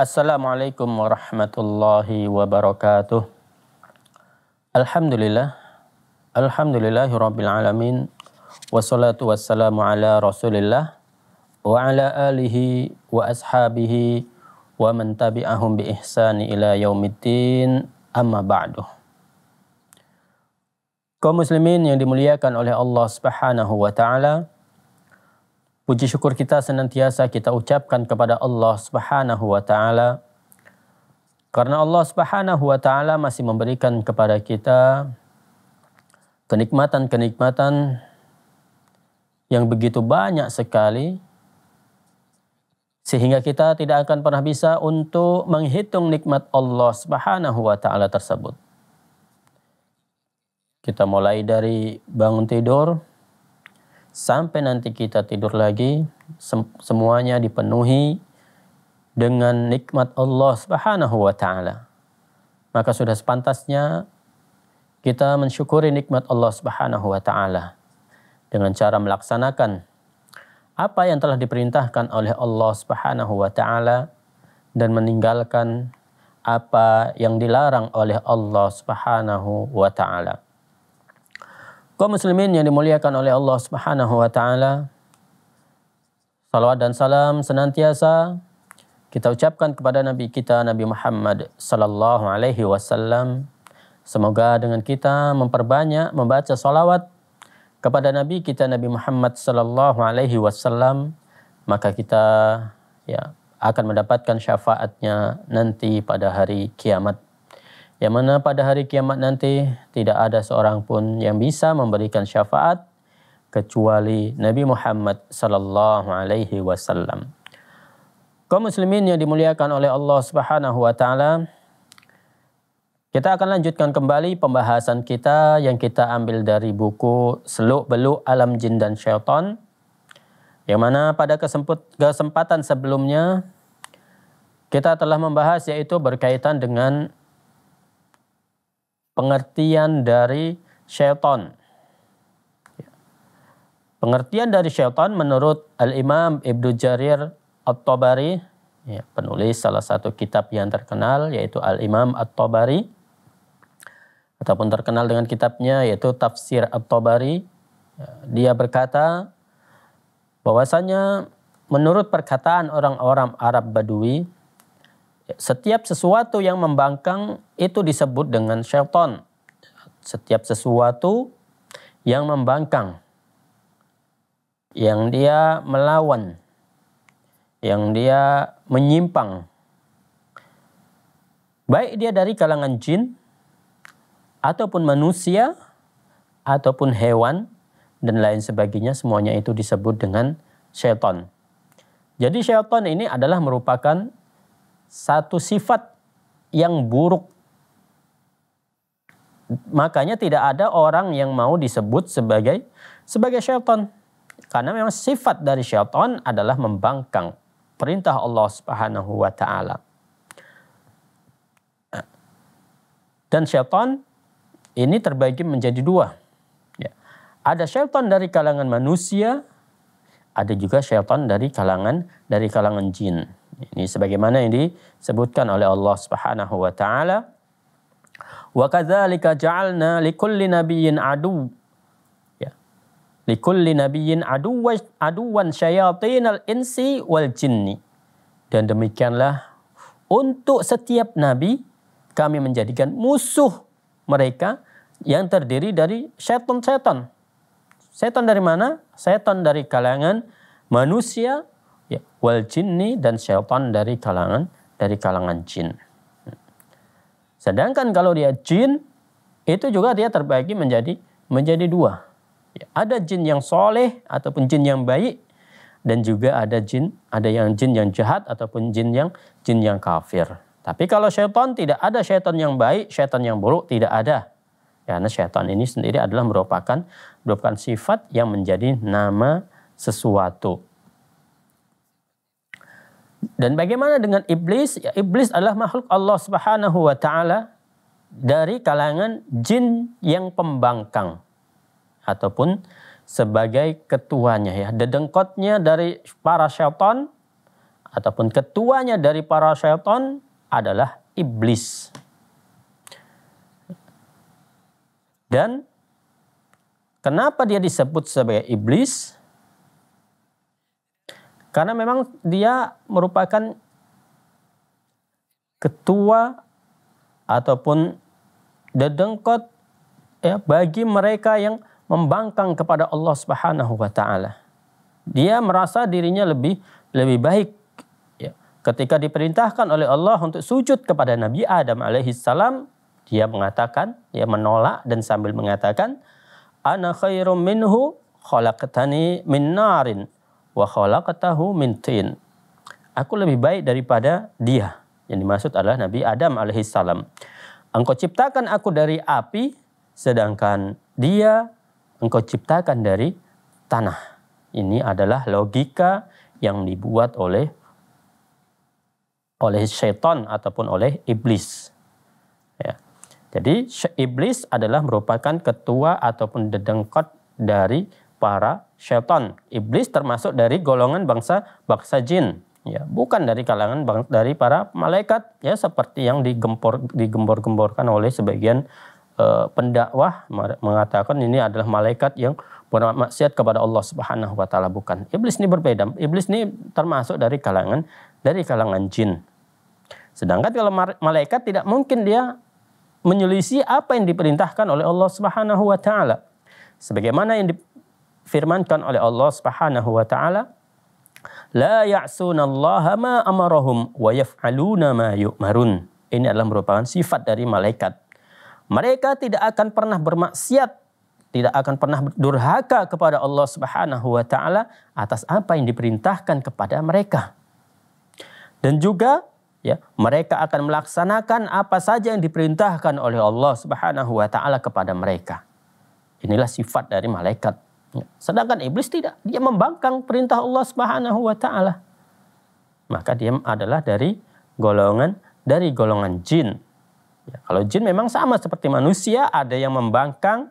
Assalamualaikum warahmatullahi wabarakatuh. Alhamdulillah. Alhamdulillahi rabbil alamin. Wassalatu wassalamu ala rasulillah. Wa ala alihi wa ashabihi wa man tabi'ahum bi ihsani ila yaumiddin amma ba'du. Kaum muslimin yang dimuliakan oleh Allah Subhanahu wa taala, Puji syukur kita senantiasa kita ucapkan kepada Allah Subhanahu wa taala karena Allah Subhanahu wa taala masih memberikan kepada kita kenikmatan-kenikmatan yang begitu banyak sekali sehingga kita tidak akan pernah bisa untuk menghitung nikmat Allah Subhanahu wa taala tersebut. Kita mulai dari bangun tidur, sampai nanti kita tidur lagi sem semuanya dipenuhi dengan nikmat Allah Subhanahu wa taala. Maka sudah sepantasnya kita mensyukuri nikmat Allah Subhanahu wa taala dengan cara melaksanakan apa yang telah diperintahkan oleh Allah Subhanahu wa taala dan meninggalkan apa yang dilarang oleh Allah Subhanahu wa taala. Kaum muslimin yang dimuliakan oleh Allah Subhanahu wa taala. Salawat dan salam senantiasa kita ucapkan kepada nabi kita Nabi Muhammad sallallahu alaihi wasallam. Semoga dengan kita memperbanyak membaca salawat kepada nabi kita Nabi Muhammad sallallahu alaihi wasallam maka kita ya akan mendapatkan syafaatnya nanti pada hari kiamat yang mana pada hari kiamat nanti tidak ada seorang pun yang bisa memberikan syafaat kecuali Nabi Muhammad sallallahu alaihi wasallam. Kaum muslimin yang dimuliakan oleh Allah Subhanahu wa taala, kita akan lanjutkan kembali pembahasan kita yang kita ambil dari buku Seluk Beluk Alam Jin dan Syaitan yang mana pada kesempatan sebelumnya kita telah membahas yaitu berkaitan dengan pengertian dari syaitan. Pengertian dari syaitan menurut Al-Imam Ibnu Jarir At-Tabari, ya, penulis salah satu kitab yang terkenal yaitu Al-Imam At-Tabari ataupun terkenal dengan kitabnya yaitu Tafsir At-Tabari. Ya, dia berkata bahwasanya menurut perkataan orang-orang Arab Badui setiap sesuatu yang membangkang itu disebut dengan syaitan. Setiap sesuatu yang membangkang, yang dia melawan, yang dia menyimpang, baik dia dari kalangan jin, ataupun manusia, ataupun hewan, dan lain sebagainya, semuanya itu disebut dengan syaitan. Jadi syaitan ini adalah merupakan satu sifat yang buruk. Makanya tidak ada orang yang mau disebut sebagai sebagai syaitan. Karena memang sifat dari syaitan adalah membangkang perintah Allah Subhanahu wa taala. Dan syaitan ini terbagi menjadi dua. Ya. Ada syaitan dari kalangan manusia, ada juga syaitan dari kalangan dari kalangan jin. Ini sebagaimana yang disebutkan oleh Allah Subhanahu wa taala. Wa kadzalika ja'alna likulli nabiyyin adu ya. Likulli nabiyyin aduwan aduwan syayatinal insi wal jinni. Dan demikianlah untuk setiap nabi kami menjadikan musuh mereka yang terdiri dari setan-setan. Setan dari mana? Setan dari kalangan manusia wal jinni dan syaitan dari kalangan dari kalangan jin. Sedangkan kalau dia jin itu juga dia terbagi menjadi menjadi dua. Ada jin yang soleh ataupun jin yang baik dan juga ada jin ada yang jin yang jahat ataupun jin yang jin yang kafir. Tapi kalau syaitan tidak ada syaitan yang baik, syaitan yang buruk tidak ada. Karena syaitan ini sendiri adalah merupakan merupakan sifat yang menjadi nama sesuatu. Dan bagaimana dengan iblis? Ya, iblis adalah makhluk Allah Subhanahu wa taala dari kalangan jin yang pembangkang ataupun sebagai ketuanya ya. Dedengkotnya dari para syaitan ataupun ketuanya dari para syaitan adalah iblis. Dan kenapa dia disebut sebagai iblis? Karena memang dia merupakan ketua ataupun dedengkot ya bagi mereka yang membangkang kepada Allah Subhanahu wa taala. Dia merasa dirinya lebih lebih baik ya. Ketika diperintahkan oleh Allah untuk sujud kepada Nabi Adam alaihi salam, dia mengatakan, dia menolak dan sambil mengatakan, ana khairum minhu khalaqtani min narin wa khalaqatahu min tin. Aku lebih baik daripada dia. Yang dimaksud adalah Nabi Adam alaihissalam. Engkau ciptakan aku dari api, sedangkan dia engkau ciptakan dari tanah. Ini adalah logika yang dibuat oleh oleh setan ataupun oleh iblis. Ya. Jadi iblis adalah merupakan ketua ataupun dedengkot dari para syaitan. Iblis termasuk dari golongan bangsa bangsa jin, ya, bukan dari kalangan bang, dari para malaikat ya seperti yang digempor digembor-gemborkan oleh sebagian uh, pendakwah mengatakan ini adalah malaikat yang berbuat maksiat kepada Allah Subhanahu wa taala bukan. Iblis ini berbeda. Iblis ini termasuk dari kalangan dari kalangan jin. Sedangkan kalau malaikat tidak mungkin dia menyelisih apa yang diperintahkan oleh Allah Subhanahu wa taala. Sebagaimana yang difirmankan oleh Allah Subhanahu wa taala la ya'sunallaha ma amarahum wa yaf'aluna ma yu'marun. Ini adalah merupakan sifat dari malaikat. Mereka tidak akan pernah bermaksiat, tidak akan pernah durhaka kepada Allah Subhanahu wa taala atas apa yang diperintahkan kepada mereka. Dan juga ya, mereka akan melaksanakan apa saja yang diperintahkan oleh Allah Subhanahu wa taala kepada mereka. Inilah sifat dari malaikat Ya. Sedangkan iblis tidak, dia membangkang perintah Allah Subhanahu wa taala. Maka dia adalah dari golongan dari golongan jin. Ya, kalau jin memang sama seperti manusia, ada yang membangkang,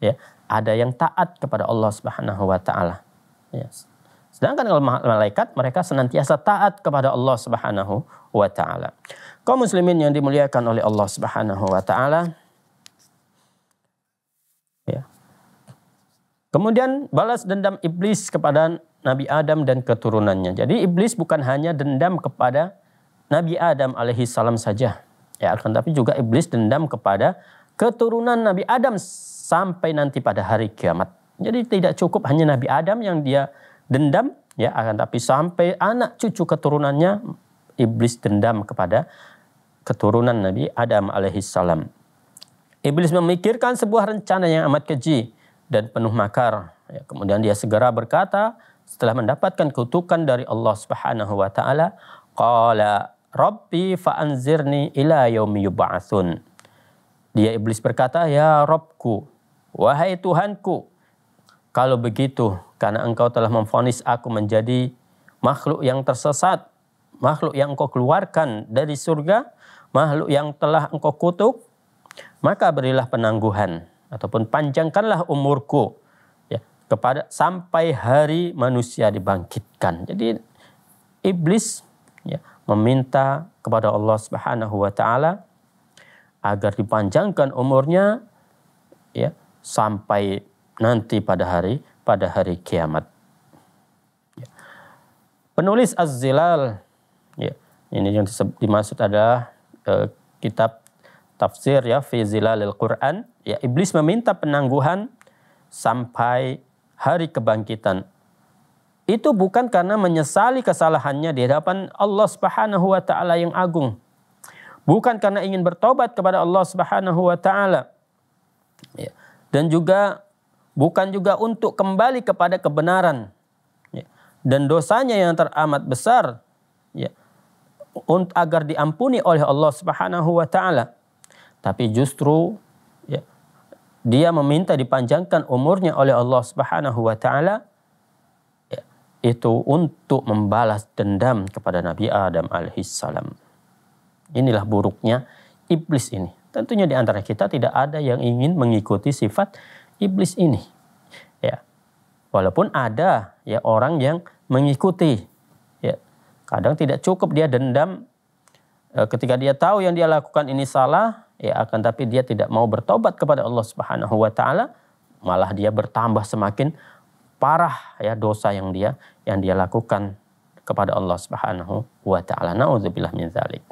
ya, ada yang taat kepada Allah Subhanahu wa taala. Yes. Ya. Sedangkan kalau malaikat mereka senantiasa taat kepada Allah Subhanahu wa taala. Kaum muslimin yang dimuliakan oleh Allah Subhanahu wa taala, Kemudian balas dendam iblis kepada Nabi Adam dan keturunannya. Jadi iblis bukan hanya dendam kepada Nabi Adam alaihi salam saja. Ya, akan tapi juga iblis dendam kepada keturunan Nabi Adam sampai nanti pada hari kiamat. Jadi tidak cukup hanya Nabi Adam yang dia dendam, ya akan tapi sampai anak cucu keturunannya iblis dendam kepada keturunan Nabi Adam alaihi salam. Iblis memikirkan sebuah rencana yang amat keji dan penuh makar. Ya, kemudian dia segera berkata setelah mendapatkan kutukan dari Allah Subhanahu wa taala, qala rabbi fa'anzirni ila yaumi yub'atsun. Dia iblis berkata, "Ya Robku, wahai Tuhanku, kalau begitu karena engkau telah memfonis aku menjadi makhluk yang tersesat, makhluk yang engkau keluarkan dari surga, makhluk yang telah engkau kutuk, maka berilah penangguhan." ataupun panjangkanlah umurku ya kepada sampai hari manusia dibangkitkan. Jadi iblis ya meminta kepada Allah Subhanahu wa taala agar dipanjangkan umurnya ya sampai nanti pada hari pada hari kiamat. Ya. Penulis Az-Zilal ya ini yang dimaksud adalah eh, kitab tafsir ya fi zilalil Quran Ya, iblis meminta penangguhan sampai hari kebangkitan. Itu bukan karena menyesali kesalahannya di hadapan Allah Subhanahu wa taala yang agung. Bukan karena ingin bertobat kepada Allah Subhanahu wa taala. Ya. Dan juga bukan juga untuk kembali kepada kebenaran. Ya. Dan dosanya yang teramat besar ya agar diampuni oleh Allah Subhanahu wa taala. Tapi justru dia meminta dipanjangkan umurnya oleh Allah Subhanahu wa taala itu untuk membalas dendam kepada Nabi Adam alaihissalam. Inilah buruknya iblis ini. Tentunya di antara kita tidak ada yang ingin mengikuti sifat iblis ini. Ya. Walaupun ada ya orang yang mengikuti. Ya. Kadang tidak cukup dia dendam eh, ketika dia tahu yang dia lakukan ini salah, ya akan tapi dia tidak mau bertobat kepada Allah Subhanahu wa taala, malah dia bertambah semakin parah ya dosa yang dia yang dia lakukan kepada Allah Subhanahu wa taala. naudzubillah min dzalik.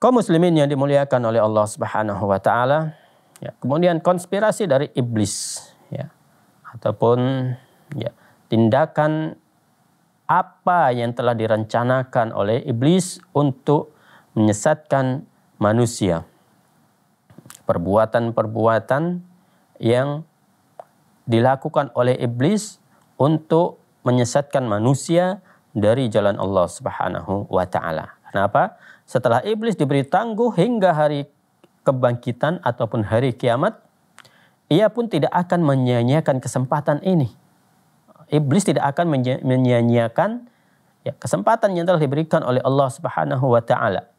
Kaum muslimin yang dimuliakan oleh Allah Subhanahu wa taala, ya, kemudian konspirasi dari iblis ya ataupun ya tindakan apa yang telah direncanakan oleh iblis untuk menyesatkan manusia. Perbuatan-perbuatan yang dilakukan oleh iblis untuk menyesatkan manusia dari jalan Allah Subhanahu wa taala. Kenapa? Setelah iblis diberi tangguh hingga hari kebangkitan ataupun hari kiamat, ia pun tidak akan menyia-nyiakan kesempatan ini. Iblis tidak akan menyia-nyiakan ya, kesempatan yang telah diberikan oleh Allah Subhanahu wa taala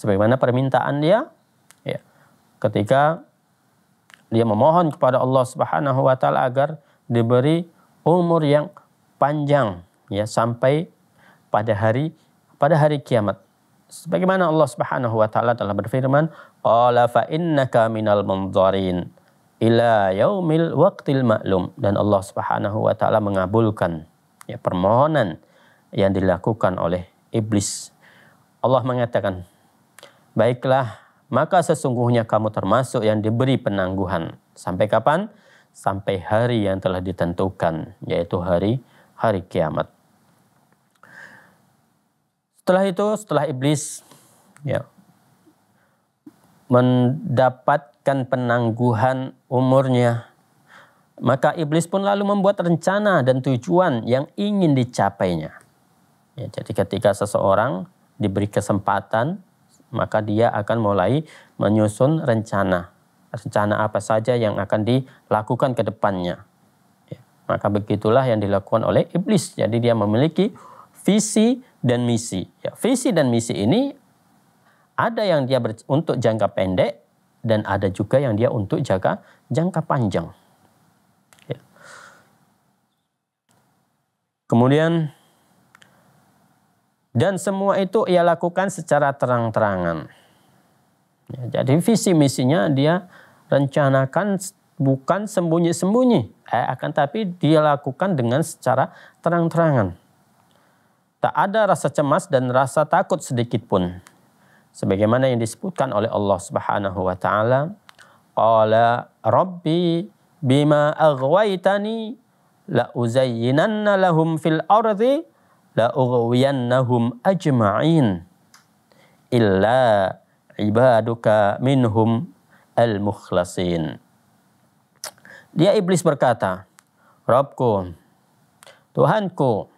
sebagaimana permintaan dia ya ketika dia memohon kepada Allah Subhanahu wa taala agar diberi umur yang panjang ya sampai pada hari pada hari kiamat. Sebagaimana Allah Subhanahu wa taala telah berfirman, "Qala fa innaka minal munzarin ila yaumil waqtil ma'lum." Dan Allah Subhanahu wa taala mengabulkan ya permohonan yang dilakukan oleh iblis. Allah mengatakan, Baiklah, maka sesungguhnya kamu termasuk yang diberi penangguhan. Sampai kapan? Sampai hari yang telah ditentukan, yaitu hari hari kiamat. Setelah itu, setelah iblis ya mendapatkan penangguhan umurnya, maka iblis pun lalu membuat rencana dan tujuan yang ingin dicapainya. Ya, jadi ketika seseorang diberi kesempatan maka dia akan mulai menyusun rencana. Rencana apa saja yang akan dilakukan ke depannya. Ya, maka begitulah yang dilakukan oleh iblis. Jadi dia memiliki visi dan misi. Ya, visi dan misi ini ada yang dia ber, untuk jangka pendek dan ada juga yang dia untuk jangka jangka panjang. Ya. Kemudian dan semua itu ia lakukan secara terang-terangan. Ya, jadi visi misinya dia rencanakan bukan sembunyi-sembunyi. Eh, akan tapi dia lakukan dengan secara terang-terangan. Tak ada rasa cemas dan rasa takut sedikit pun. Sebagaimana yang disebutkan oleh Allah Subhanahu wa taala, qala rabbi bima aghwaytani la uzayyinanna lahum fil ardi la ughwiyannahum ajma'in illa ibaduka minhum al-mukhlasin. Dia iblis berkata, Robku, Tuhanku,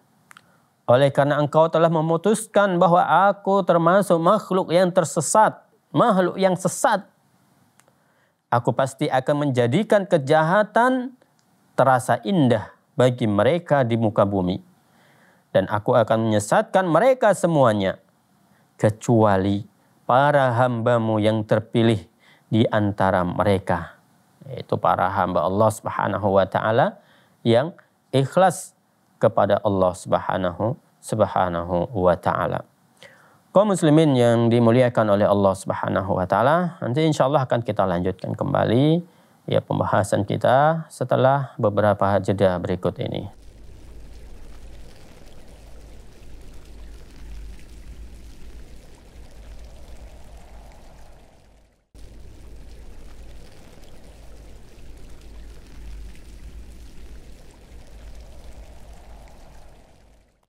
oleh karena engkau telah memutuskan bahwa aku termasuk makhluk yang tersesat, makhluk yang sesat, aku pasti akan menjadikan kejahatan terasa indah bagi mereka di muka bumi dan aku akan menyesatkan mereka semuanya kecuali para hambamu yang terpilih di antara mereka yaitu para hamba Allah Subhanahu wa taala yang ikhlas kepada Allah Subhanahu Subhanahu wa taala. Kaum muslimin yang dimuliakan oleh Allah Subhanahu wa taala, nanti insyaallah akan kita lanjutkan kembali ya pembahasan kita setelah beberapa jeda berikut ini.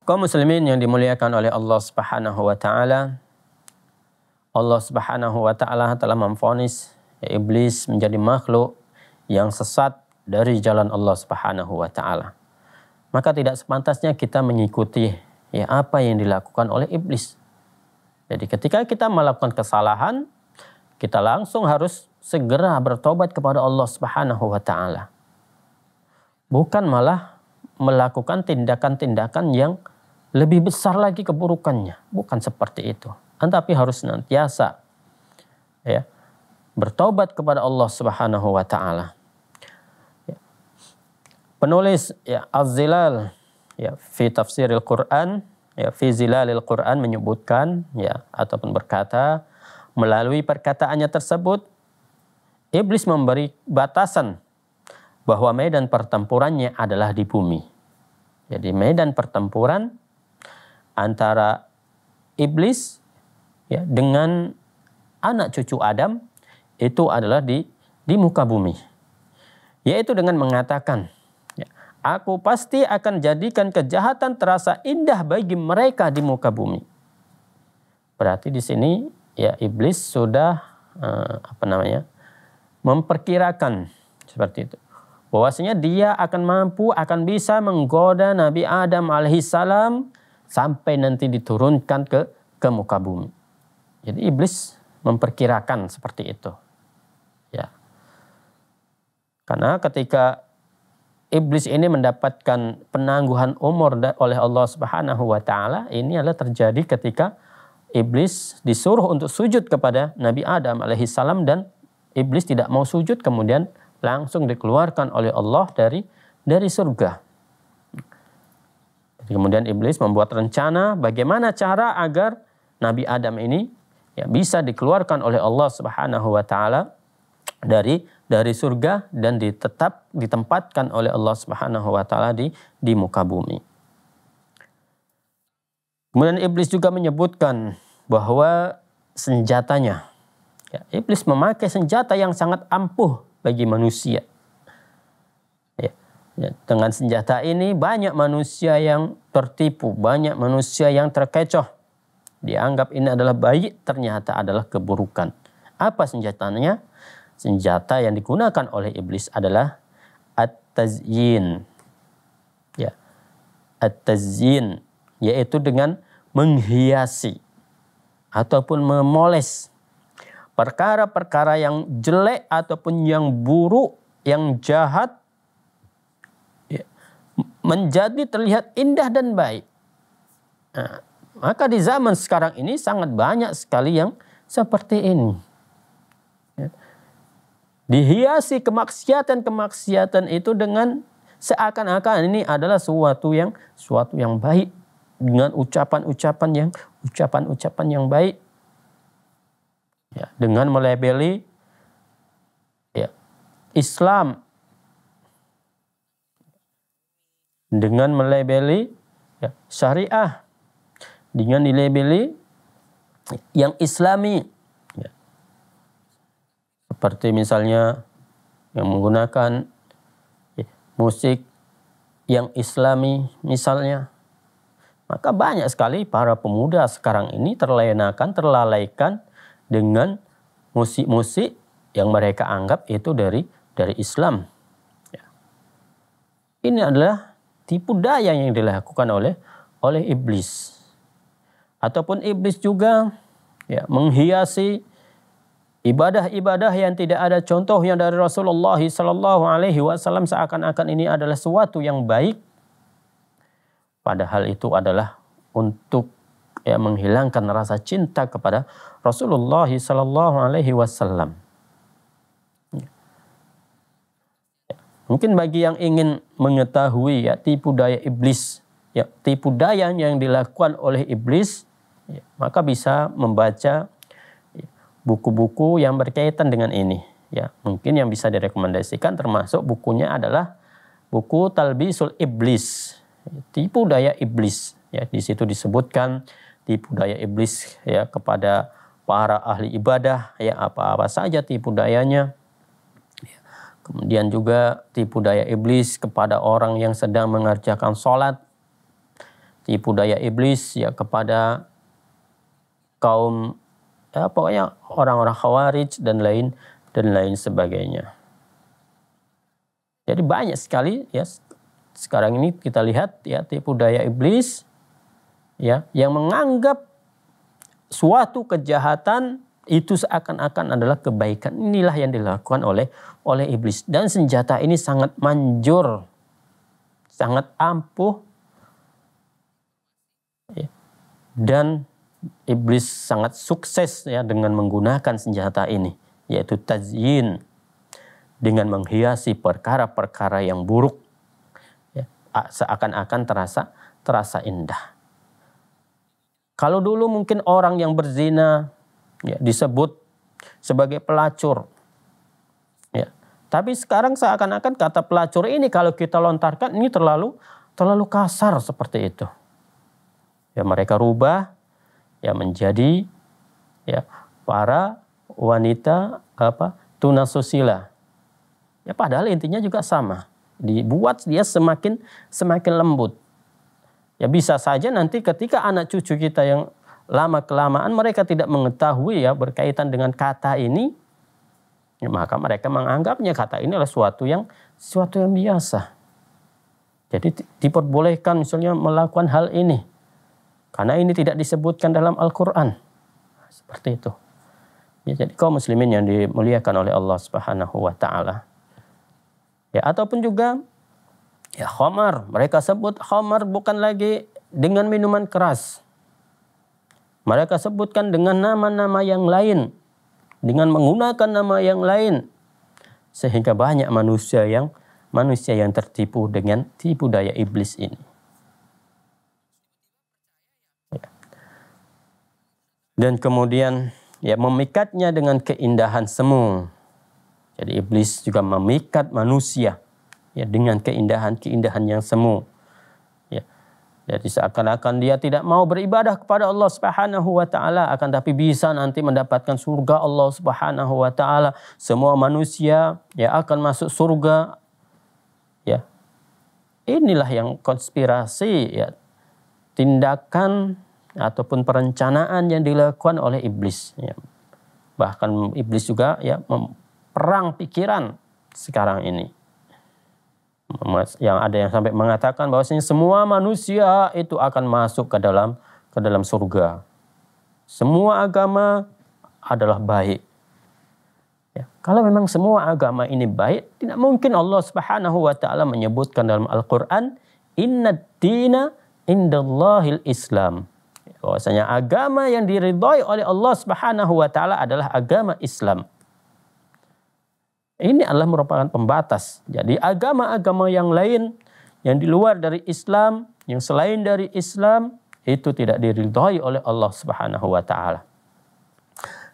Kaum muslimin yang dimuliakan oleh Allah Subhanahu wa taala. Allah Subhanahu wa taala telah memfonis iblis menjadi makhluk yang sesat dari jalan Allah Subhanahu wa taala. Maka tidak sepantasnya kita mengikuti ya apa yang dilakukan oleh iblis. Jadi ketika kita melakukan kesalahan, kita langsung harus segera bertobat kepada Allah Subhanahu wa taala. Bukan malah melakukan tindakan-tindakan yang lebih besar lagi keburukannya. Bukan seperti itu. Tetapi kan harus senantiasa ya, bertobat kepada Allah Subhanahu wa taala. Ya. Penulis ya Az-Zilal ya fi tafsiril Quran ya fi zilalil Quran menyebutkan ya ataupun berkata melalui perkataannya tersebut iblis memberi batasan bahwa medan pertempurannya adalah di bumi. Jadi medan pertempuran antara iblis ya, dengan anak cucu Adam itu adalah di di muka bumi. Yaitu dengan mengatakan, ya, aku pasti akan jadikan kejahatan terasa indah bagi mereka di muka bumi. Berarti di sini ya iblis sudah eh, apa namanya? memperkirakan seperti itu. Bahwasanya dia akan mampu akan bisa menggoda Nabi Adam alaihissalam sampai nanti diturunkan ke ke muka bumi. Jadi iblis memperkirakan seperti itu. Ya. Karena ketika iblis ini mendapatkan penangguhan umur oleh Allah Subhanahu wa taala, ini adalah terjadi ketika iblis disuruh untuk sujud kepada Nabi Adam alaihi salam dan iblis tidak mau sujud kemudian langsung dikeluarkan oleh Allah dari dari surga. Kemudian iblis membuat rencana bagaimana cara agar Nabi Adam ini ya bisa dikeluarkan oleh Allah Subhanahu wa taala dari dari surga dan ditetap ditempatkan oleh Allah Subhanahu wa taala di di muka bumi. Kemudian iblis juga menyebutkan bahwa senjatanya ya, iblis memakai senjata yang sangat ampuh bagi manusia. Ya, dengan senjata ini banyak manusia yang tertipu, banyak manusia yang terkecoh. Dianggap ini adalah baik, ternyata adalah keburukan. Apa senjatanya? Senjata yang digunakan oleh iblis adalah at-tazyin. Ya. At-tazyin yaitu dengan menghiasi ataupun memoles perkara-perkara yang jelek ataupun yang buruk, yang jahat menjadi terlihat indah dan baik. Nah, maka di zaman sekarang ini sangat banyak sekali yang seperti ini. Ya. Dihiasi kemaksiatan-kemaksiatan itu dengan seakan-akan ini adalah suatu yang suatu yang baik dengan ucapan-ucapan yang ucapan-ucapan yang baik. Ya, dengan melebeli ya, Islam dengan melebeli ya, syariah dengan dilebeli yang islami ya. seperti misalnya yang menggunakan ya, musik yang islami misalnya maka banyak sekali para pemuda sekarang ini terlenakan terlalaikan dengan musik-musik yang mereka anggap itu dari dari Islam. Ya. Ini adalah tipu daya yang dilakukan oleh oleh iblis. Ataupun iblis juga ya, menghiasi ibadah-ibadah yang tidak ada contohnya dari Rasulullah Sallallahu Alaihi Wasallam seakan-akan ini adalah sesuatu yang baik, padahal itu adalah untuk ya, menghilangkan rasa cinta kepada Rasulullah Sallallahu Alaihi Wasallam. Mungkin bagi yang ingin mengetahui ya tipu daya iblis, ya tipu daya yang dilakukan oleh iblis, ya, maka bisa membaca ya, buku-buku yang berkaitan dengan ini. Ya, mungkin yang bisa direkomendasikan termasuk bukunya adalah buku Talbisul Iblis, ya, tipu daya iblis. Ya, di situ disebutkan tipu daya iblis ya kepada para ahli ibadah ya apa-apa saja tipu dayanya Kemudian juga tipu daya iblis kepada orang yang sedang mengerjakan sholat. Tipu daya iblis ya kepada kaum ya pokoknya orang-orang khawarij dan lain dan lain sebagainya. Jadi banyak sekali ya sekarang ini kita lihat ya tipu daya iblis ya yang menganggap suatu kejahatan itu seakan-akan adalah kebaikan. Inilah yang dilakukan oleh oleh iblis. Dan senjata ini sangat manjur, sangat ampuh. Ya. Dan iblis sangat sukses ya dengan menggunakan senjata ini, yaitu tazyin dengan menghiasi perkara-perkara yang buruk ya, seakan-akan terasa terasa indah. Kalau dulu mungkin orang yang berzina ya, disebut sebagai pelacur. Ya. Tapi sekarang seakan-akan kata pelacur ini kalau kita lontarkan ini terlalu terlalu kasar seperti itu. Ya mereka rubah ya menjadi ya para wanita apa tunasusila. Ya padahal intinya juga sama. Dibuat dia semakin semakin lembut. Ya bisa saja nanti ketika anak cucu kita yang lama-kelamaan mereka tidak mengetahui ya berkaitan dengan kata ini, ya maka mereka menganggapnya kata ini adalah suatu yang suatu yang biasa. Jadi diperbolehkan misalnya melakukan hal ini. Karena ini tidak disebutkan dalam Al-Quran. Seperti itu. Ya, jadi kaum muslimin yang dimuliakan oleh Allah Subhanahu wa taala. Ya, ataupun juga ya khamar, mereka sebut khamar bukan lagi dengan minuman keras. Mereka sebutkan dengan nama-nama yang lain, dengan menggunakan nama yang lain, sehingga banyak manusia yang manusia yang tertipu dengan tipu daya iblis ini. Dan kemudian ya memikatnya dengan keindahan semu. Jadi iblis juga memikat manusia ya dengan keindahan-keindahan yang semu. Jadi seakan-akan dia tidak mau beribadah kepada Allah Subhanahu wa taala akan tapi bisa nanti mendapatkan surga Allah Subhanahu wa taala. Semua manusia ya akan masuk surga. Ya. Inilah yang konspirasi ya tindakan ataupun perencanaan yang dilakukan oleh iblis ya. Bahkan iblis juga ya perang pikiran sekarang ini yang ada yang sampai mengatakan bahwasanya semua manusia itu akan masuk ke dalam ke dalam surga. Semua agama adalah baik. Ya, kalau memang semua agama ini baik, tidak mungkin Allah Subhanahu wa taala menyebutkan dalam Al-Qur'an inna dina indallahil Islam. Bahwasanya agama yang diridhai oleh Allah Subhanahu wa taala adalah agama Islam. Ini adalah merupakan pembatas. Jadi agama-agama yang lain yang di luar dari Islam, yang selain dari Islam itu tidak diridhai oleh Allah Subhanahu wa taala.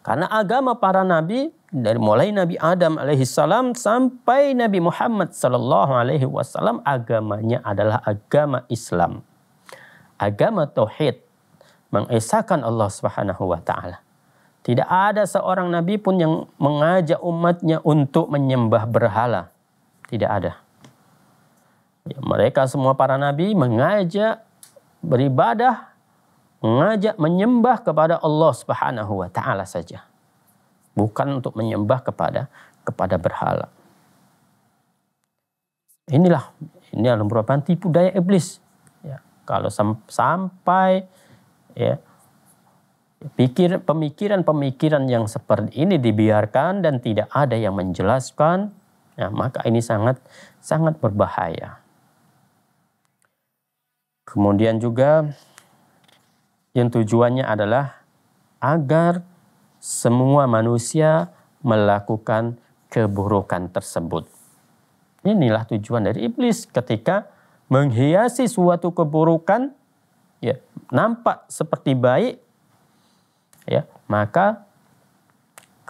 Karena agama para nabi dari mulai Nabi Adam alaihissalam sampai Nabi Muhammad sallallahu alaihi wasallam agamanya adalah agama Islam. Agama tauhid mengesahkan Allah Subhanahu wa taala. Tidak ada seorang nabi pun yang mengajak umatnya untuk menyembah berhala. Tidak ada. Ya, mereka semua para nabi mengajak beribadah, mengajak menyembah kepada Allah Subhanahu wa taala saja. Bukan untuk menyembah kepada kepada berhala. Inilah ini adalah merupakan tipu daya iblis. Ya, kalau sampai ya pemikiran-pemikiran yang seperti ini dibiarkan dan tidak ada yang menjelaskan, ya, maka ini sangat sangat berbahaya. Kemudian juga yang tujuannya adalah agar semua manusia melakukan keburukan tersebut. Inilah tujuan dari iblis ketika menghiasi suatu keburukan ya nampak seperti baik ya maka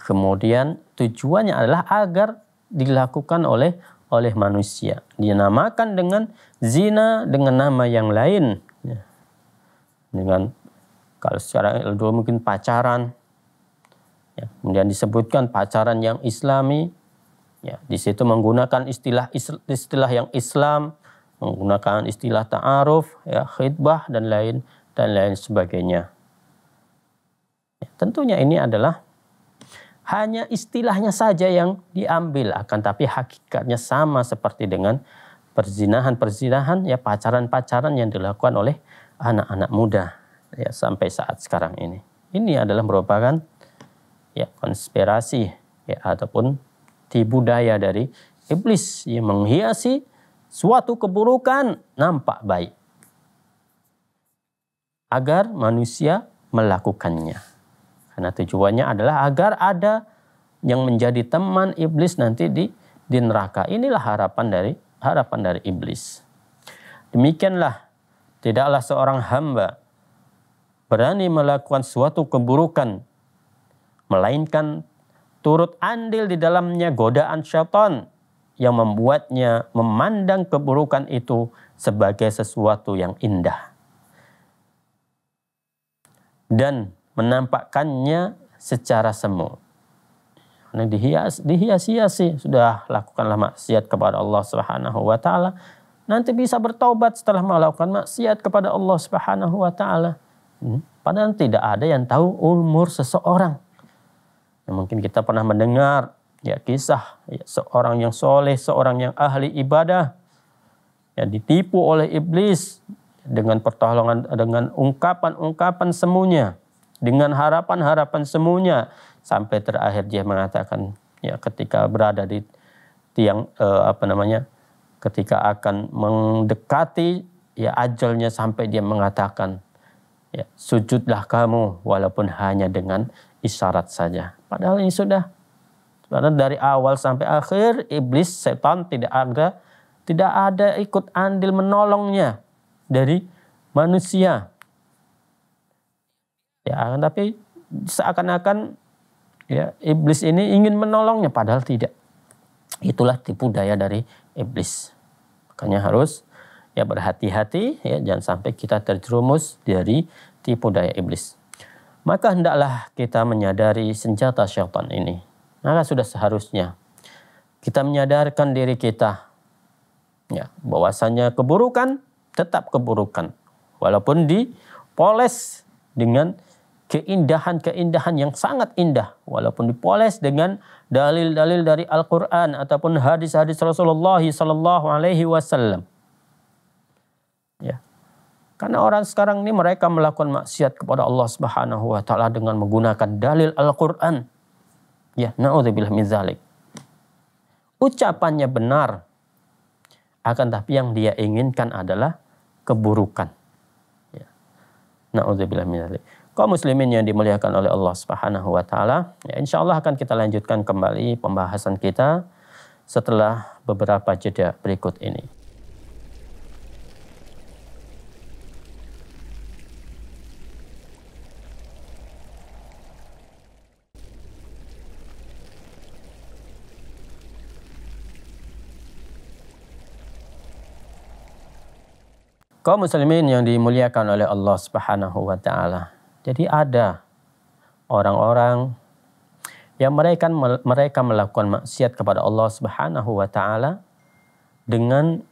kemudian tujuannya adalah agar dilakukan oleh oleh manusia dinamakan dengan zina dengan nama yang lain ya. dengan kalau secara ilmu mungkin pacaran ya. kemudian disebutkan pacaran yang islami ya di situ menggunakan istilah istilah yang Islam menggunakan istilah ta'aruf ya khidbah dan lain dan lain sebagainya Tentunya ini adalah hanya istilahnya saja yang diambil akan tapi hakikatnya sama seperti dengan perzinahan-perzinahan ya pacaran-pacaran yang dilakukan oleh anak-anak muda ya sampai saat sekarang ini. Ini adalah merupakan ya konspirasi ya ataupun tipu daya dari iblis yang menghiasi suatu keburukan nampak baik agar manusia melakukannya. Karena tujuannya adalah agar ada yang menjadi teman iblis nanti di di neraka. Inilah harapan dari harapan dari iblis. Demikianlah tidaklah seorang hamba berani melakukan suatu keburukan melainkan turut andil di dalamnya godaan syaitan yang membuatnya memandang keburukan itu sebagai sesuatu yang indah. Dan menampakkannya secara semu. Karena dihias, dihias-hiasi, sudah lakukanlah maksiat kepada Allah Subhanahu wa taala. Nanti bisa bertobat setelah melakukan maksiat kepada Allah Subhanahu wa taala. Hmm, padahal tidak ada yang tahu umur seseorang. Ya, mungkin kita pernah mendengar ya kisah ya, seorang yang soleh, seorang yang ahli ibadah ya ditipu oleh iblis dengan pertolongan dengan ungkapan-ungkapan semuanya dengan harapan-harapan semuanya sampai terakhir dia mengatakan ya ketika berada di tiang eh, apa namanya ketika akan mendekati ya ajalnya sampai dia mengatakan ya sujudlah kamu walaupun hanya dengan isyarat saja padahal ini sudah karena dari awal sampai akhir iblis setan tidak ada tidak ada ikut andil menolongnya dari manusia Ya, tapi seakan-akan ya iblis ini ingin menolongnya padahal tidak. Itulah tipu daya dari iblis. Makanya harus ya berhati-hati ya jangan sampai kita terjerumus dari tipu daya iblis. Maka hendaklah kita menyadari senjata syaitan ini. Maka sudah seharusnya kita menyadarkan diri kita ya bahwasanya keburukan tetap keburukan walaupun dipoles dengan keindahan-keindahan yang sangat indah walaupun dipoles dengan dalil-dalil dari Al-Qur'an ataupun hadis-hadis Rasulullah sallallahu alaihi wasallam. Ya. Karena orang sekarang ini mereka melakukan maksiat kepada Allah Subhanahu wa taala dengan menggunakan dalil Al-Qur'an. Ya, naudzubillah min zalik. Ucapannya benar akan tapi yang dia inginkan adalah keburukan. Ya. Naudzubillah min zalik kaum muslimin yang dimuliakan oleh Allah Subhanahu wa taala. Ya, insya Allah akan kita lanjutkan kembali pembahasan kita setelah beberapa jeda berikut ini. Kau muslimin yang dimuliakan oleh Allah Subhanahu wa taala. Jadi ada orang-orang yang mereka kan mereka melakukan maksiat kepada Allah Subhanahu wa taala dengan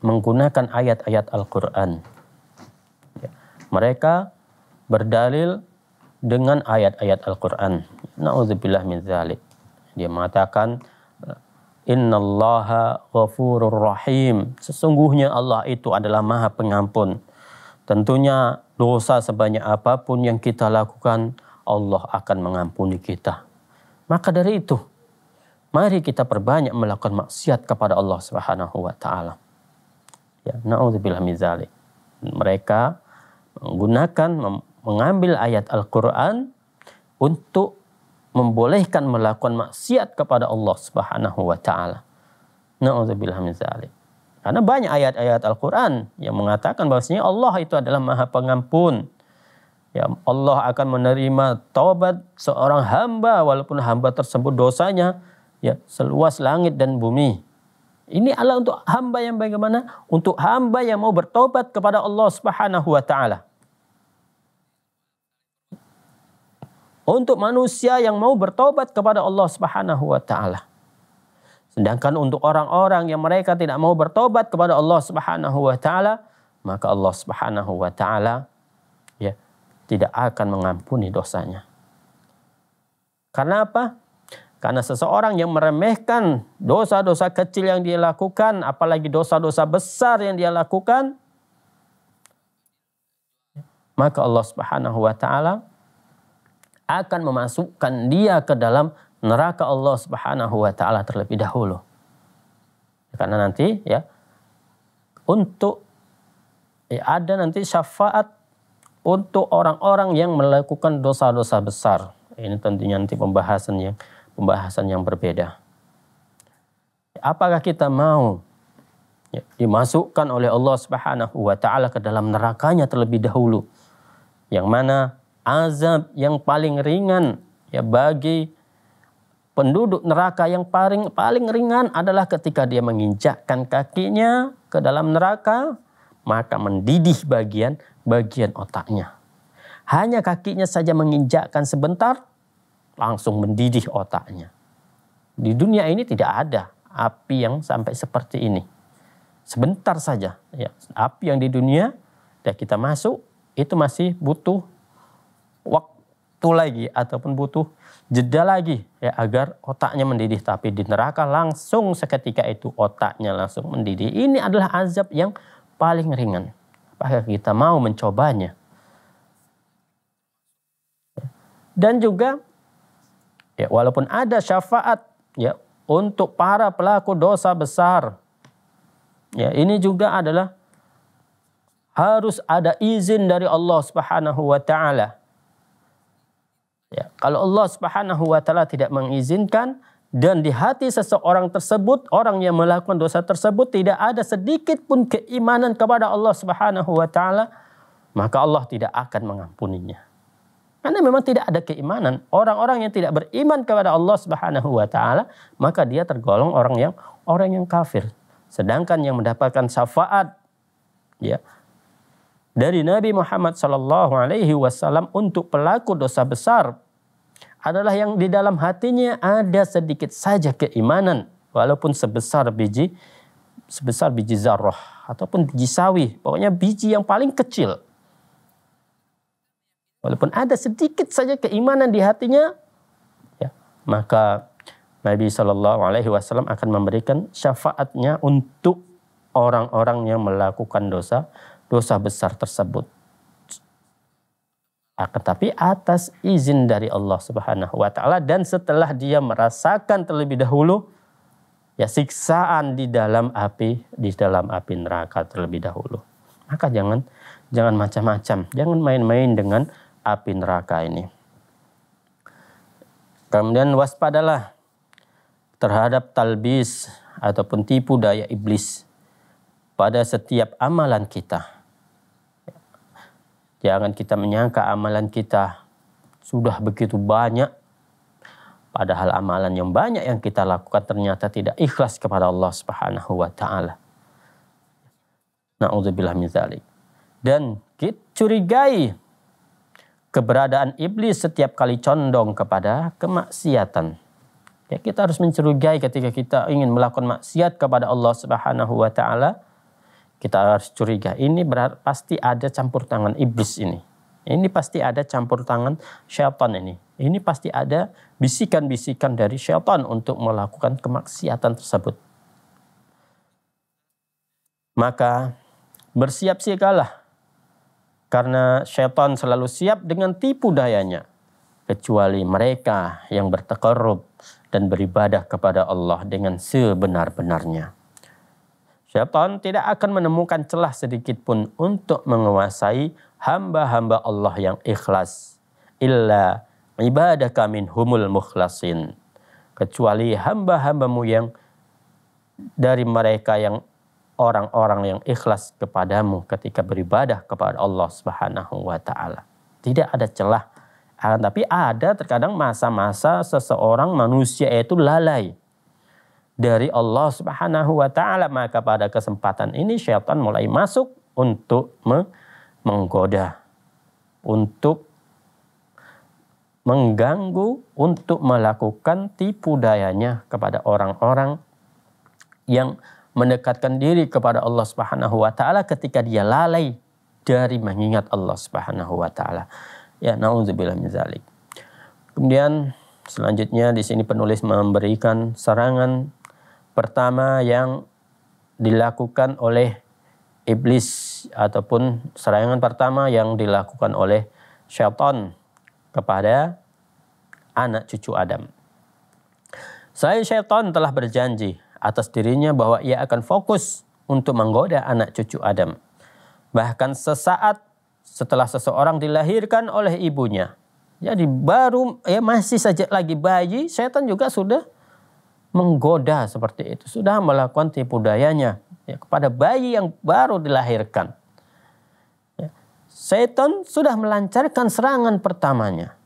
menggunakan ayat-ayat Al-Qur'an. Ya, mereka berdalil dengan ayat-ayat Al-Qur'an. Nauzubillah min dzalik. Dia mengatakan Innallaha ghafurur rahim. Sesungguhnya Allah itu adalah Maha Pengampun Tentunya dosa sebanyak apapun yang kita lakukan, Allah akan mengampuni kita. Maka dari itu, mari kita perbanyak melakukan maksiat kepada Allah Subhanahu wa taala. Ya, naudzubillah min Mereka menggunakan mengambil ayat Al-Qur'an untuk membolehkan melakukan maksiat kepada Allah Subhanahu wa taala. Naudzubillah min dzalik. Karena banyak ayat-ayat Al-Quran yang mengatakan bahwasanya Allah itu adalah maha pengampun. Ya, Allah akan menerima taubat seorang hamba walaupun hamba tersebut dosanya ya seluas langit dan bumi. Ini adalah untuk hamba yang bagaimana? Untuk hamba yang mau bertobat kepada Allah Subhanahu wa taala. Untuk manusia yang mau bertobat kepada Allah Subhanahu wa taala. Sedangkan untuk orang-orang yang mereka tidak mau bertobat kepada Allah Subhanahu wa taala, maka Allah Subhanahu wa taala ya tidak akan mengampuni dosanya. Karena apa? Karena seseorang yang meremehkan dosa-dosa kecil yang dia lakukan, apalagi dosa-dosa besar yang dia lakukan, maka Allah Subhanahu wa taala akan memasukkan dia ke dalam neraka Allah Subhanahu wa taala terlebih dahulu. Karena nanti ya untuk ya ada nanti syafaat untuk orang-orang yang melakukan dosa-dosa besar. Ini tentunya nanti pembahasan yang pembahasan yang berbeda. Apakah kita mau ya, dimasukkan oleh Allah Subhanahu wa taala ke dalam nerakanya terlebih dahulu? Yang mana azab yang paling ringan ya bagi penduduk neraka yang paling paling ringan adalah ketika dia menginjakkan kakinya ke dalam neraka maka mendidih bagian bagian otaknya. Hanya kakinya saja menginjakkan sebentar langsung mendidih otaknya. Di dunia ini tidak ada api yang sampai seperti ini. Sebentar saja ya, api yang di dunia ya kita masuk itu masih butuh waktu lagi ataupun butuh jeda lagi ya agar otaknya mendidih tapi di neraka langsung seketika itu otaknya langsung mendidih ini adalah azab yang paling ringan apakah kita mau mencobanya dan juga ya walaupun ada syafaat ya untuk para pelaku dosa besar ya ini juga adalah harus ada izin dari Allah Subhanahu wa taala Ya, kalau Allah Subhanahu wa taala tidak mengizinkan dan di hati seseorang tersebut orang yang melakukan dosa tersebut tidak ada sedikit pun keimanan kepada Allah Subhanahu wa taala, maka Allah tidak akan mengampuninya. Karena memang tidak ada keimanan. Orang-orang yang tidak beriman kepada Allah Subhanahu wa taala, maka dia tergolong orang yang orang yang kafir. Sedangkan yang mendapatkan syafaat ya, dari Nabi Muhammad Shallallahu Alaihi Wasallam untuk pelaku dosa besar adalah yang di dalam hatinya ada sedikit saja keimanan walaupun sebesar biji sebesar biji zarroh ataupun biji sawi pokoknya biji yang paling kecil walaupun ada sedikit saja keimanan di hatinya ya, maka Nabi Shallallahu Alaihi Wasallam akan memberikan syafaatnya untuk orang-orang yang melakukan dosa dosa besar tersebut. Akan ah, tetapi atas izin dari Allah Subhanahu wa taala dan setelah dia merasakan terlebih dahulu ya siksaan di dalam api di dalam api neraka terlebih dahulu. Maka jangan jangan macam-macam, jangan main-main dengan api neraka ini. Kemudian waspadalah terhadap talbis ataupun tipu daya iblis pada setiap amalan kita. Jangan kita menyangka amalan kita sudah begitu banyak. Padahal amalan yang banyak yang kita lakukan ternyata tidak ikhlas kepada Allah Subhanahu wa taala. Nauzubillah min Dan kita curigai keberadaan iblis setiap kali condong kepada kemaksiatan. Ya, kita harus mencurigai ketika kita ingin melakukan maksiat kepada Allah Subhanahu wa taala kita harus curiga. Ini berat, pasti ada campur tangan iblis ini. Ini pasti ada campur tangan syaitan ini. Ini pasti ada bisikan-bisikan dari syaitan untuk melakukan kemaksiatan tersebut. Maka bersiap-siaplah karena syaitan selalu siap dengan tipu dayanya kecuali mereka yang bertekarub dan beribadah kepada Allah dengan sebenar-benarnya. Syaitan tidak akan menemukan celah sedikit pun untuk menguasai hamba-hamba Allah yang ikhlas. Illa kami humul mukhlasin. Kecuali hamba-hambamu yang dari mereka yang orang-orang yang ikhlas kepadamu ketika beribadah kepada Allah Subhanahu wa taala. Tidak ada celah. Tapi ada terkadang masa-masa seseorang manusia itu lalai dari Allah Subhanahu wa taala maka pada kesempatan ini syaitan mulai masuk untuk menggoda untuk mengganggu untuk melakukan tipu dayanya kepada orang-orang yang mendekatkan diri kepada Allah Subhanahu wa taala ketika dia lalai dari mengingat Allah Subhanahu wa taala. Ya, naudzubillah min Kemudian selanjutnya di sini penulis memberikan serangan pertama yang dilakukan oleh iblis ataupun serangan pertama yang dilakukan oleh syaitan kepada anak cucu Adam. Saya syaitan telah berjanji atas dirinya bahwa ia akan fokus untuk menggoda anak cucu Adam. Bahkan sesaat setelah seseorang dilahirkan oleh ibunya. Jadi baru ya masih saja lagi bayi, setan juga sudah menggoda seperti itu. Sudah melakukan tipu dayanya ya, kepada bayi yang baru dilahirkan. Ya. Setan sudah melancarkan serangan pertamanya.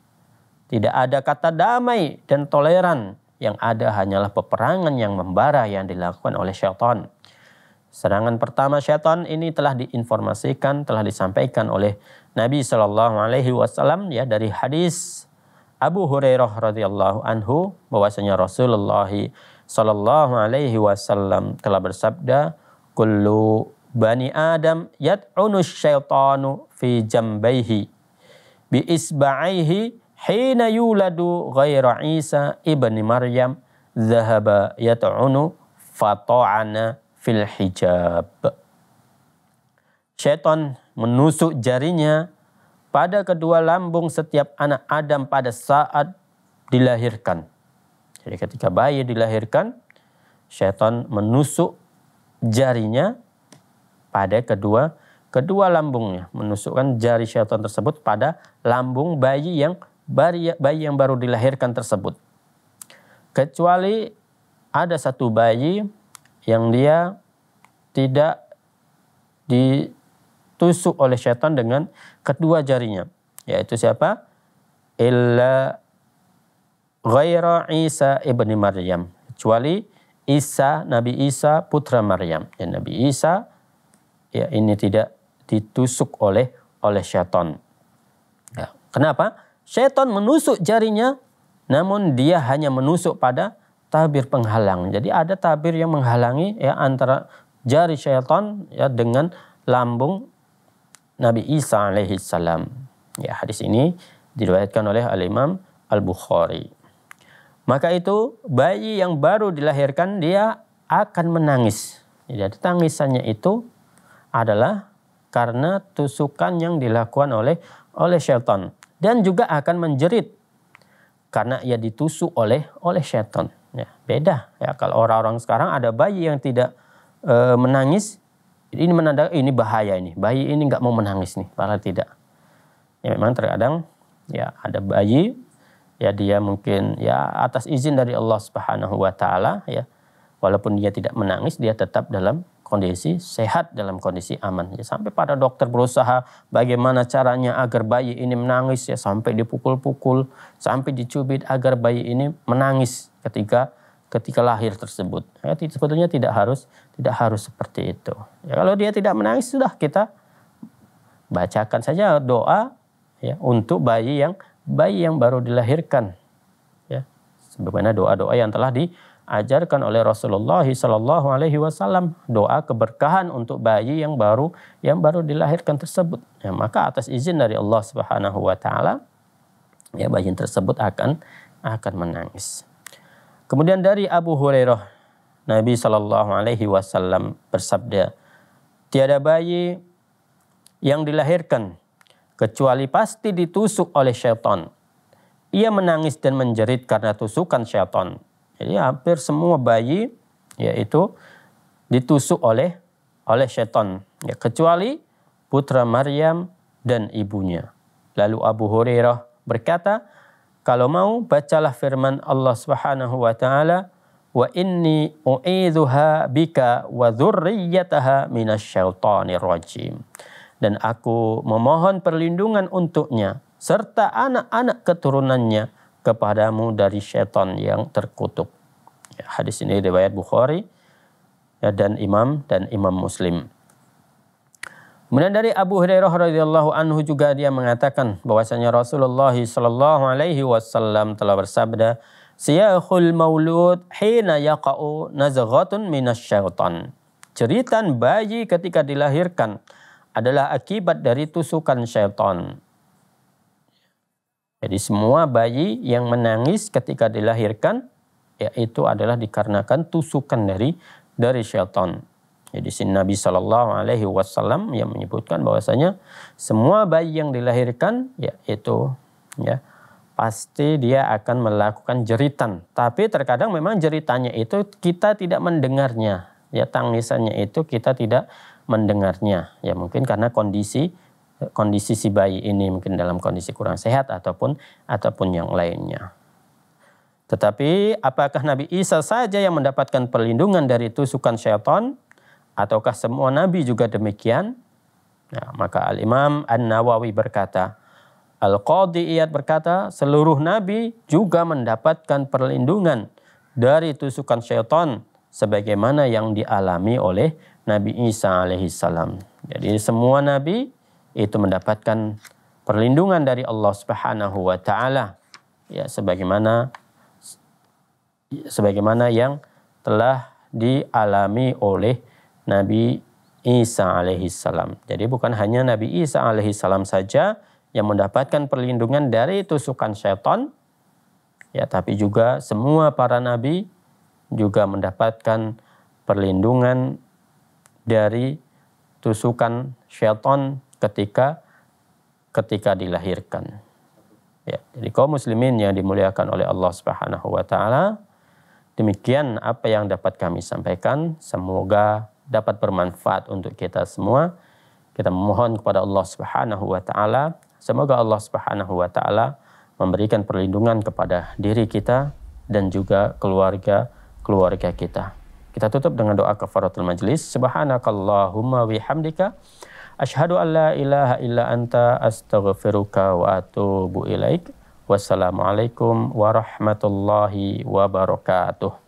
Tidak ada kata damai dan toleran. Yang ada hanyalah peperangan yang membara yang dilakukan oleh syaitan. Serangan pertama syaitan ini telah diinformasikan, telah disampaikan oleh Nabi Shallallahu Alaihi Wasallam ya dari hadis Abu Hurairah radhiyallahu anhu bahwasanya Rasulullah sallallahu alaihi wasallam telah bersabda kullu bani Adam yad'unu syaitanu fi jambaihi bi isba'ihi hina yuladu ghaira Isa ibni Maryam zahaba yad'unu fata'ana fil hijab. Syaitan menusuk jarinya pada kedua lambung setiap anak Adam pada saat dilahirkan. Jadi ketika bayi dilahirkan, setan menusuk jarinya pada kedua kedua lambungnya, menusukkan jari setan tersebut pada lambung bayi yang bayi, yang baru dilahirkan tersebut. Kecuali ada satu bayi yang dia tidak di ditusuk oleh setan dengan kedua jarinya. Yaitu siapa? Illa ghaira Isa ibni Maryam. Kecuali Isa, Nabi Isa putra Maryam. ya, Nabi Isa ya ini tidak ditusuk oleh oleh setan. Ya. Kenapa? Setan menusuk jarinya namun dia hanya menusuk pada tabir penghalang. Jadi ada tabir yang menghalangi ya antara jari syaitan ya dengan lambung Nabi Isa alaihi salam. Ya, hadis ini diriwayatkan oleh Al-Imam Al-Bukhari. Maka itu bayi yang baru dilahirkan dia akan menangis. Jadi tangisannya itu adalah karena tusukan yang dilakukan oleh oleh syaitan dan juga akan menjerit karena ia ditusuk oleh oleh syaitan. Ya, beda ya kalau orang-orang sekarang ada bayi yang tidak e, menangis ini menandakan eh, ini bahaya ini. Bayi ini nggak mau menangis nih, padahal tidak. Ya memang terkadang ya ada bayi ya dia mungkin ya atas izin dari Allah Subhanahu wa taala ya walaupun dia tidak menangis dia tetap dalam kondisi sehat dalam kondisi aman ya sampai pada dokter berusaha bagaimana caranya agar bayi ini menangis ya sampai dipukul-pukul sampai dicubit agar bayi ini menangis ketika ketika lahir tersebut. Ya, sebetulnya tidak harus tidak harus seperti itu. Ya, kalau dia tidak menangis sudah kita bacakan saja doa ya untuk bayi yang bayi yang baru dilahirkan. Ya, sebagaimana doa-doa yang telah diajarkan oleh Rasulullah Shallallahu Alaihi Wasallam doa keberkahan untuk bayi yang baru yang baru dilahirkan tersebut. Ya, maka atas izin dari Allah Subhanahu Wa Taala ya bayi tersebut akan akan menangis. Kemudian dari Abu Hurairah, Nabi Shallallahu Alaihi Wasallam bersabda, tiada bayi yang dilahirkan kecuali pasti ditusuk oleh syaitan. Ia menangis dan menjerit karena tusukan syaitan. Jadi hampir semua bayi yaitu ditusuk oleh oleh syaitan. Ya, kecuali putra Maryam dan ibunya. Lalu Abu Hurairah berkata, kalau mau bacalah firman Allah Subhanahu wa taala wa inni u'idzuha bika wa dzurriyyataha minasyaitonir rajim. Dan aku memohon perlindungan untuknya serta anak-anak keturunannya kepadamu dari syaitan yang terkutuk. Ya, hadis ini riwayat Bukhari ya, dan Imam dan Imam Muslim. Kemudian dari Abu Hurairah radhiyallahu anhu juga dia mengatakan bahwasanya Rasulullah shallallahu alaihi wasallam telah bersabda, "Siyahul maulud hina yaqa'u nazghatun minasyaitan." Cerita bayi ketika dilahirkan adalah akibat dari tusukan syaitan. Jadi semua bayi yang menangis ketika dilahirkan yaitu adalah dikarenakan tusukan dari dari syaitan. Jadi sini Nabi Shallallahu Alaihi Wasallam yang menyebutkan bahwasanya semua bayi yang dilahirkan ya itu ya pasti dia akan melakukan jeritan. Tapi terkadang memang jeritannya itu kita tidak mendengarnya. Ya tangisannya itu kita tidak mendengarnya. Ya mungkin karena kondisi kondisi si bayi ini mungkin dalam kondisi kurang sehat ataupun ataupun yang lainnya. Tetapi apakah Nabi Isa saja yang mendapatkan perlindungan dari tusukan syaitan? Ataukah semua nabi juga demikian? Nah, maka Al-Imam An-Nawawi berkata, Al-Qadhi Iyad berkata, seluruh nabi juga mendapatkan perlindungan dari tusukan syaitan sebagaimana yang dialami oleh Nabi Isa alaihi Salam. Jadi semua nabi itu mendapatkan perlindungan dari Allah Subhanahu wa taala ya sebagaimana sebagaimana yang telah dialami oleh Nabi Isa alaihissalam. Jadi bukan hanya Nabi Isa alaihissalam saja yang mendapatkan perlindungan dari tusukan setan, ya tapi juga semua para nabi juga mendapatkan perlindungan dari tusukan setan ketika ketika dilahirkan. Ya, jadi kaum muslimin yang dimuliakan oleh Allah Subhanahu wa taala, demikian apa yang dapat kami sampaikan. Semoga dapat bermanfaat untuk kita semua. Kita memohon kepada Allah Subhanahu wa taala, semoga Allah Subhanahu wa taala memberikan perlindungan kepada diri kita dan juga keluarga keluarga kita. Kita tutup dengan doa kafaratul majlis. Subhanakallahumma wihamdika asyhadu an la ilaha illa anta astaghfiruka wa atubu ilaik. Wassalamualaikum warahmatullahi wabarakatuh.